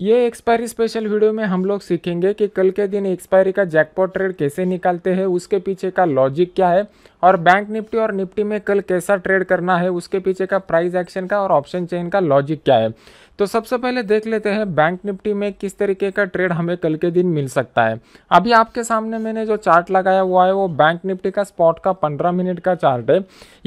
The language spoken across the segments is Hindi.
ये एक्सपायरी स्पेशल वीडियो में हम लोग सीखेंगे कि कल के दिन एक्सपायरी का जैकपॉट ट्रेड कैसे निकालते हैं उसके पीछे का लॉजिक क्या है और बैंक निफ्टी और निफ्टी में कल कैसा ट्रेड करना है उसके पीछे का प्राइस एक्शन का और ऑप्शन चेन का लॉजिक क्या है तो सबसे पहले देख लेते हैं बैंक निफ्टी में किस तरीके का ट्रेड हमें कल के दिन मिल सकता है अभी आपके सामने मैंने जो चार्ट लगाया हुआ है वो बैंक निफ्टी का स्पॉट का पंद्रह मिनट का चार्ट है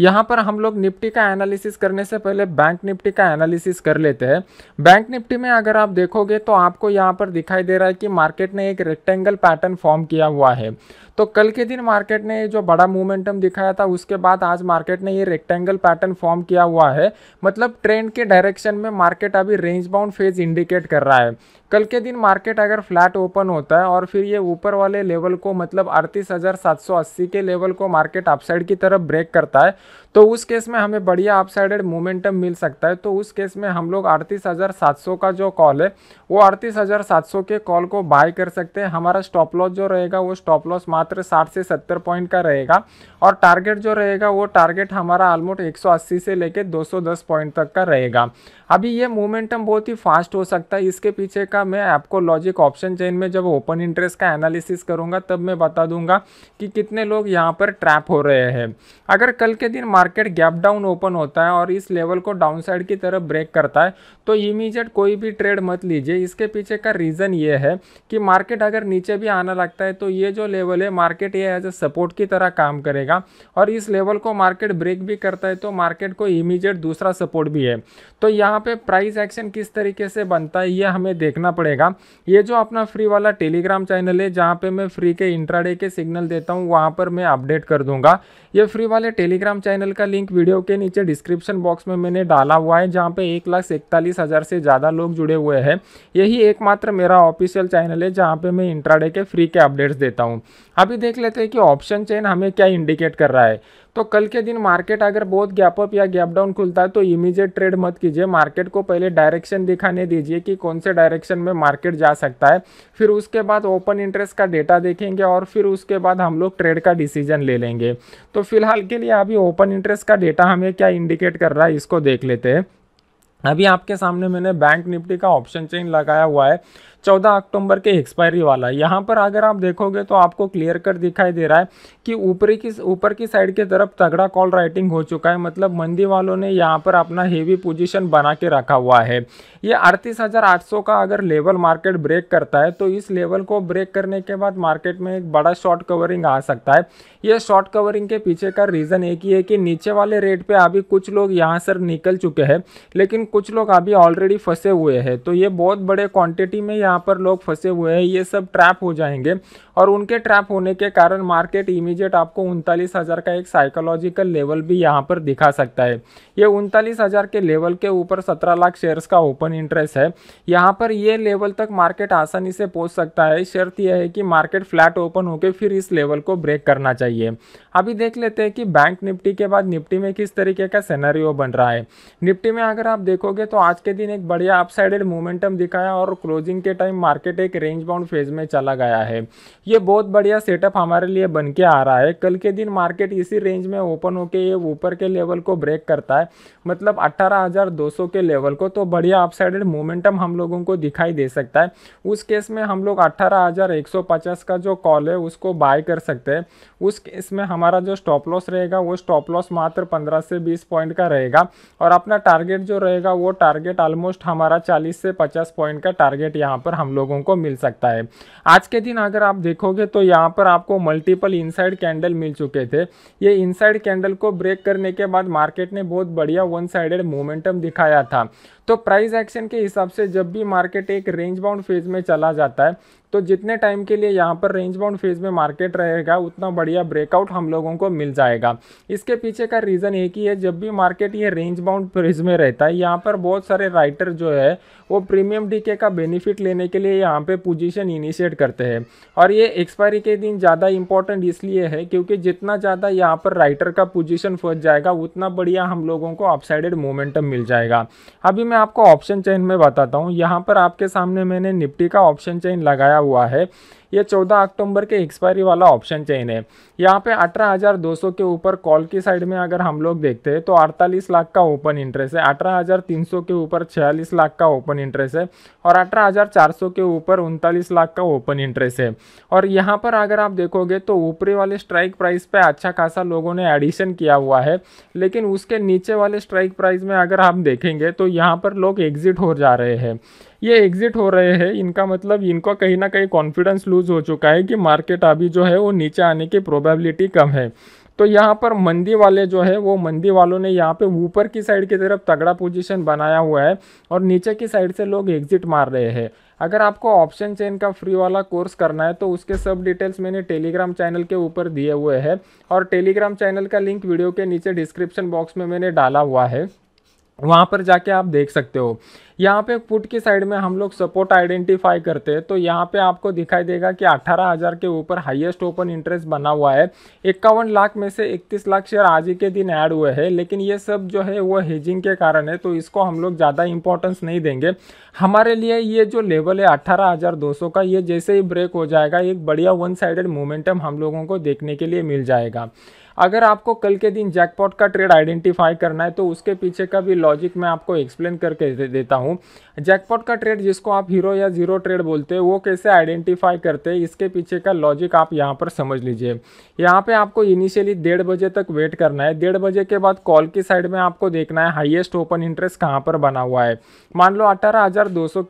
यहाँ पर हम लोग निफ्टी का एनालिसिस करने से पहले बैंक निफ्टी का एनालिसिस कर लेते हैं बैंक निफ्टी में अगर आप देखोगे तो आपको यहाँ पर दिखाई दे रहा है कि मार्केट ने एक रेक्टेंगल पैटर्न फॉर्म किया हुआ है तो कल के दिन मार्केट ने जो बड़ा मोमेंटम दिखाया था उसके बाद आज मार्केट ने ये रेक्टेंगल पैटर्न फॉर्म किया हुआ है मतलब ट्रेंड के डायरेक्शन में मार्केट अभी रेंज बाउंड फेज इंडिकेट कर रहा है कल के दिन मार्केट अगर फ्लैट ओपन होता है और फिर ये ऊपर वाले लेवल को मतलब अड़तीस हज़ार सात सौ अस्सी के लेवल को मार्केट अपसाइड की तरफ ब्रेक करता है तो उस केस में हमें बढ़िया अपसाइडेड मोमेंटम मिल सकता है तो उस केस में हम लोग अड़तीस हज़ार सात सौ का जो कॉल है वो अड़तीस हज़ार सात सौ के कॉल को बाय कर सकते हैं हमारा स्टॉप लॉस जो रहेगा वो स्टॉप लॉस मात्र साठ से सत्तर पॉइंट का रहेगा और टारगेट जो रहेगा वो टारगेट हमारा ऑलमोस्ट एक सौ अस्सी से लेकर दो सौ दस पॉइंट तक का रहेगा अभी ये मोमेंटम बहुत ही फास्ट हो सकता है इसके पीछे का करूँगा मैं आपको लॉजिक ऑप्शन चेन में जब ओपन इंटरेस्ट का एनालिसिस करूँगा तब मैं बता दूंगा कि कितने लोग यहाँ पर ट्रैप हो रहे हैं अगर कल के दिन मार्केट गैप डाउन ओपन होता है और इस लेवल को डाउन साइड की तरफ ब्रेक करता है तो इमीजिएट कोई भी ट्रेड मत लीजिए इसके पीछे का रीज़न ये है कि मार्केट अगर नीचे भी आना लगता है तो ये जो लेवल है मार्केट ये एज ए सपोर्ट की तरह काम करेगा और इस लेवल को मार्केट ब्रेक भी करता है तो मार्केट को इमीजिएट दूसरा सपोर्ट भी है तो यहाँ पे प्राइस एक्शन किस तरीके से बनता है ये हमें देखना करना पड़ेगा ये जो अपना फ्री वाला टेलीग्राम चैनल है जहाँ पे मैं फ्री के इंट्राडे के सिग्नल देता हूँ वहाँ पर मैं अपडेट कर दूंगा ये फ्री वाले टेलीग्राम चैनल का लिंक वीडियो के नीचे डिस्क्रिप्शन बॉक्स में मैंने डाला हुआ है जहाँ पे एक से ज़्यादा लोग जुड़े हुए हैं यही एकमात्र मेरा ऑफिशियल चैनल है जहाँ पर मैं इंट्राडे के फ्री के अपडेट्स देता हूँ अभी देख लेते हैं कि ऑप्शन चेन हमें क्या इंडिकेट कर रहा है तो कल के दिन मार्केट अगर बहुत गैप अप या गैप डाउन खुलता है तो इमीजिएट ट्रेड मत कीजिए मार्केट को पहले डायरेक्शन दिखाने दीजिए कि कौन से डायरेक्शन में मार्केट जा सकता है फिर उसके बाद ओपन इंटरेस्ट का डेटा देखेंगे और फिर उसके बाद हम लोग ट्रेड का डिसीजन ले लेंगे तो फिलहाल के लिए अभी ओपन इंटरेस्ट का डेटा हमें क्या इंडिकेट कर रहा है इसको देख लेते हैं अभी आपके सामने मैंने बैंक निफ्टी का ऑप्शन चेन लगाया हुआ है 14 अक्टूबर के एक्सपायरी वाला यहाँ पर अगर आप देखोगे तो आपको क्लियर कट दिखाई दे रहा है कि ऊपरी की ऊपर की साइड की तरफ तगड़ा कॉल राइटिंग हो चुका है मतलब मंदी वालों ने यहाँ पर अपना हेवी पोजीशन बना के रखा हुआ है ये अड़तीस का अगर लेवल मार्केट ब्रेक करता है तो इस लेवल को ब्रेक करने के बाद मार्केट में एक बड़ा शॉर्ट कवरिंग आ सकता है ये शॉर्ट कवरिंग के पीछे का रीज़न एक ही है कि नीचे वाले रेट पर अभी कुछ लोग यहाँ से निकल चुके हैं लेकिन कुछ लोग अभी ऑलरेडी फंसे हुए हैं तो ये बहुत बड़े क्वांटिटी में यहाँ पर लोग फंसे हुए हैं ये सब ट्रैप हो जाएंगे और उनके ट्रैप होने के कारण मार्केट इमीजिएट आपको उनतालीस हज़ार का एक साइकोलॉजिकल लेवल भी यहाँ पर दिखा सकता है ये उनतालीस हज़ार के लेवल के ऊपर सत्रह लाख शेयर्स का ओपन इंटरेस्ट है यहाँ पर ये लेवल तक मार्केट आसानी से पहुँच सकता है शर्त यह है कि मार्केट फ्लैट ओपन होकर फिर इस लेवल को ब्रेक करना चाहिए अभी देख लेते हैं कि बैंक निफ्टी के बाद निफ्टी में किस तरीके का सेनारियो बन रहा है निफ्टी में अगर आप देखो देखोगे तो आज के दिन एक बढ़िया अपसाइडेड मोमेंटम दिखाया और क्लोजिंग के टाइम मार्केट एक रेंज बाउंड फेज में चला गया है ये बहुत बढ़िया सेटअप हमारे लिए बन के आ रहा है कल के दिन मार्केट इसी रेंज में ओपन होकर ये ऊपर के लेवल को ब्रेक करता है मतलब 18,200 के लेवल को तो बढ़िया अपसाइडेड मोमेंटम हम लोगों को दिखाई दे सकता है उस केस में हम लोग अट्ठारह का जो कॉल है उसको बाय कर सकते हैं उस केस में हमारा जो स्टॉप लॉस रहेगा वो स्टॉप लॉस मात्र पंद्रह से बीस पॉइंट का रहेगा और अपना टारगेट जो रहेगा का वो टारगेट ऑलमोस्ट हमारा 40 से 50 पॉइंट का टारगेट यहाँ पर हम लोगों को मिल सकता है आज के दिन अगर आप देखोगे तो यहाँ पर आपको मल्टीपल इनसाइड कैंडल मिल चुके थे ये इनसाइड कैंडल को ब्रेक करने के बाद मार्केट ने बहुत बढ़िया वन साइडेड मोमेंटम दिखाया था तो प्राइस एक्शन के हिसाब से जब भी मार्केट एक रेंज बाउंड फेज में चला जाता है तो जितने टाइम के लिए यहाँ पर रेंज बाउंड फेज में मार्केट रहेगा उतना बढ़िया ब्रेकआउट हम लोगों को मिल जाएगा इसके पीछे का रीज़न एक ही है जब भी मार्केट ये रेंज बाउंड फेज में रहता है यहाँ पर बहुत सारे राइटर जो है वो प्रीमियम डीके का बेनिफिट लेने के लिए यहाँ पे पोजीशन इनिशिएट करते हैं और ये एक्सपायरी के दिन ज़्यादा इंपॉर्टेंट इसलिए है क्योंकि जितना ज़्यादा यहाँ पर राइटर का पोजीशन फंस जाएगा उतना बढ़िया हम लोगों को अपसाइडेड मोमेंटम मिल जाएगा अभी मैं आपको ऑप्शन चेन में बताता हूँ यहाँ पर आपके सामने मैंने निफ्टी का ऑप्शन चेन लगाया हुआ है ये चौदह अक्टूबर के एक्सपायरी वाला ऑप्शन चेन है यहाँ पे अठारह के ऊपर कॉल की साइड में अगर हम लोग देखते हैं तो अड़तालीस लाख का ओपन इंटरेस्ट है अठारह के ऊपर छियालीस लाख का ओपन इंटरेस्ट है और अठारह के ऊपर उनतालीस लाख का ओपन इंटरेस्ट है और यहाँ पर अगर आप देखोगे तो ऊपरी वाले स्ट्राइक प्राइस पर अच्छा खासा लोगों ने एडिशन किया हुआ है लेकिन उसके नीचे वाले स्ट्राइक प्राइस में अगर हम देखेंगे तो यहाँ पर लोग एग्जिट हो जा रहे हैं ये एग्जिट हो रहे हैं इनका मतलब इनका कहीं ना कहीं कॉन्फिडेंस लूज हो चुका है कि मार्केट अभी जो है वो नीचे आने की प्रोबेबिलिटी कम है तो यहाँ पर मंदी वाले जो है वो मंदी वालों ने यहाँ पे ऊपर की साइड की तरफ तगड़ा पोजीशन बनाया हुआ है और नीचे की साइड से लोग एग्जिट मार रहे हैं अगर आपको ऑप्शन चेन का फ्री वाला कोर्स करना है तो उसके सब डिटेल्स मैंने टेलीग्राम चैनल के ऊपर दिए हुए हैं और टेलीग्राम चैनल का लिंक वीडियो के नीचे डिस्क्रिप्शन बॉक्स में मैंने डाला हुआ है वहाँ पर जाके आप देख सकते हो यहाँ पे पुट की साइड में हम लोग सपोर्ट आइडेंटिफाई करते हैं तो यहाँ पे आपको दिखाई देगा कि 18,000 के ऊपर हाईएस्ट ओपन इंटरेस्ट बना हुआ है इक्यावन लाख में से 31 लाख शेयर आज ही के दिन ऐड हुए हैं लेकिन ये सब जो है वो हेजिंग के कारण है तो इसको हम लोग ज़्यादा इंपॉर्टेंस नहीं देंगे हमारे लिए ये जो लेवल है अट्ठारह का ये जैसे ही ब्रेक हो जाएगा एक बढ़िया वन साइडेड मोमेंटम हम लोगों को देखने के लिए मिल जाएगा अगर आपको कल के दिन जैकपॉट का ट्रेड आइडेंटिफाई करना है तो उसके पीछे का भी लॉजिक मैं आपको एक्सप्लेन करके दे देता हूँ जैकपॉट का ट्रेड जिसको आप हीरो या जीरो ट्रेड बोलते हैं वो कैसे आइडेंटिफाई करते हैं इसके पीछे का लॉजिक आप यहाँ पर समझ लीजिए यहाँ पर आपको इनिशियली डेढ़ बजे तक वेट करना है डेढ़ बजे के बाद कॉल की साइड में आपको देखना है हाइएस्ट ओपन इंटरेस्ट कहाँ पर बना हुआ है मान लो अठारह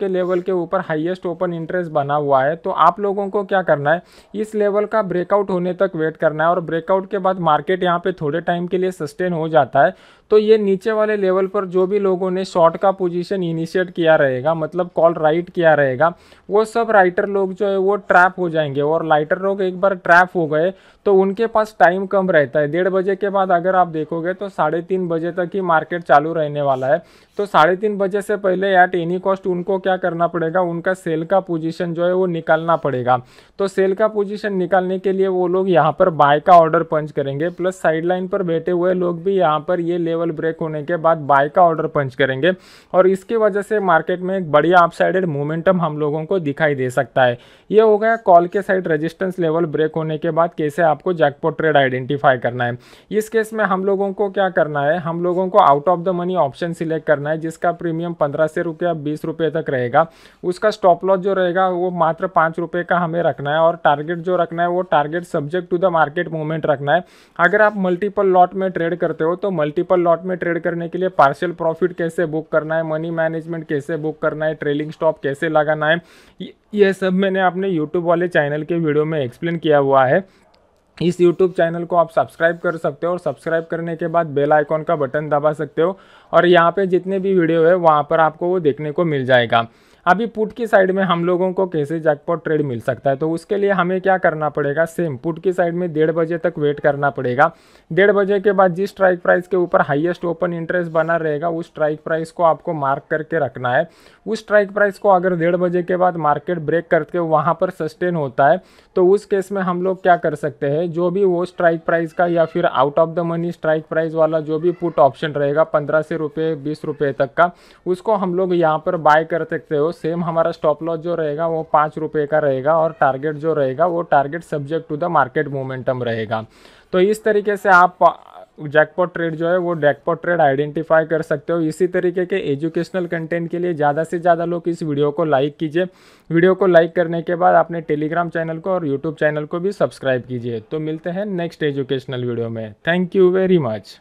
के लेवल के ऊपर हाइएस्ट ओपन इंटरेस्ट बना हुआ है तो आप लोगों को क्या करना है इस लेवल का ब्रेकआउट होने तक वेट करना है और ब्रेकआउट के बाद मार्केट यहाँ पे थोड़े टाइम के लिए सस्टेन हो जाता है तो ये नीचे वाले लेवल पर जो भी लोगों ने शॉर्ट का पोजीशन इनिशिएट किया रहेगा मतलब कॉल राइट किया रहेगा वो सब राइटर लोग जो है वो ट्रैप हो जाएंगे और लाइटर लोग एक बार ट्रैप हो गए तो उनके पास टाइम कम रहता है डेढ़ बजे के बाद अगर आप देखोगे तो साढ़े तीन बजे तक ही मार्केट चालू रहने वाला है तो साढ़े तीन बजे से पहले एट एनी कॉस्ट उनको क्या करना पड़ेगा उनका सेल का पोजीशन जो है वो निकालना पड़ेगा तो सेल का पोजीशन निकालने के लिए वो लोग यहाँ पर बाय का ऑर्डर पंच करेंगे प्लस साइड पर बैठे हुए लोग भी यहाँ पर ये लेवल लेवल ब्रेक होने के बाद बाय का ऑर्डर पंच करेंगे और इसकी वजह से मार्केट में एक बढ़िया अपसाइडेड मोमेंटम हम लोगों को दिखाई दे सकता है ये हो गया कॉल के साइड रजिस्टेंस लेवल ब्रेक होने के बाद कैसे आपको जैकपोट ट्रेड आइडेंटिफाई करना है इस केस में हम लोगों को क्या करना है हम लोगों को out of the money option select करना है जिसका प्रीमियम पंद्रह से रुपया बीस रुपये तक रहेगा उसका स्टॉप लॉस जो रहेगा वो मात्र पाँच रुपये का हमें रखना है और टारगेट जो रखना है वो target subject to the market movement रखना है अगर आप मल्टीपल लॉट में ट्रेड करते हो तो मल्टीपल लॉट में ट्रेड करने के लिए पार्शियल प्रॉफिट कैसे बुक करना है मनी मैनेजमेंट कैसे बुक करना है ट्रेलिंग स्टॉप कैसे लगाना है ये सब मैंने अपने यूट्यूब वाले चैनल के वीडियो में एक्सप्लेन किया हुआ है इस YouTube चैनल को आप सब्सक्राइब कर सकते हो और सब्सक्राइब करने के बाद बेल आइकॉन का बटन दबा सकते हो और यहाँ पे जितने भी वीडियो है वहाँ पर आपको वो देखने को मिल जाएगा अभी पुट की साइड में हम लोगों को कैसे जैकपॉट ट्रेड मिल सकता है तो उसके लिए हमें क्या करना पड़ेगा सेम पुट की साइड में डेढ़ बजे तक वेट करना पड़ेगा डेढ़ बजे के बाद जिस स्ट्राइक प्राइस के ऊपर हाइएस्ट ओपन इंटरेस्ट बना रहेगा उस स्ट्राइक प्राइस को आपको मार्क करके रखना है उस स्ट्राइक प्राइस को अगर डेढ़ बजे के बाद मार्केट ब्रेक करके वहाँ पर सस्टेन होता है तो उस केस में हम लोग क्या कर सकते हैं जो भी वो स्ट्राइक प्राइस का या फिर out of the money strike price वाला जो भी पुट ऑप्शन रहेगा पंद्रह से रुपये बीस रुपये तक का उसको हम लोग यहाँ पर बाय कर सकते हो सेम हमारा स्टॉप लॉस जो रहेगा वो पाँच रुपये का रहेगा और टारगेट जो रहेगा वो target subject to the market momentum रहेगा तो इस तरीके से आप जैकपॉट ट्रेड जो है वो जैकपॉट ट्रेड आइडेंटिफाई कर सकते हो इसी तरीके के एजुकेशनल कंटेंट के लिए ज़्यादा से ज़्यादा लोग इस वीडियो को लाइक कीजिए वीडियो को लाइक करने के बाद अपने टेलीग्राम चैनल को और यूट्यूब चैनल को भी सब्सक्राइब कीजिए तो मिलते हैं नेक्स्ट एजुकेशनल वीडियो में थैंक यू वेरी मच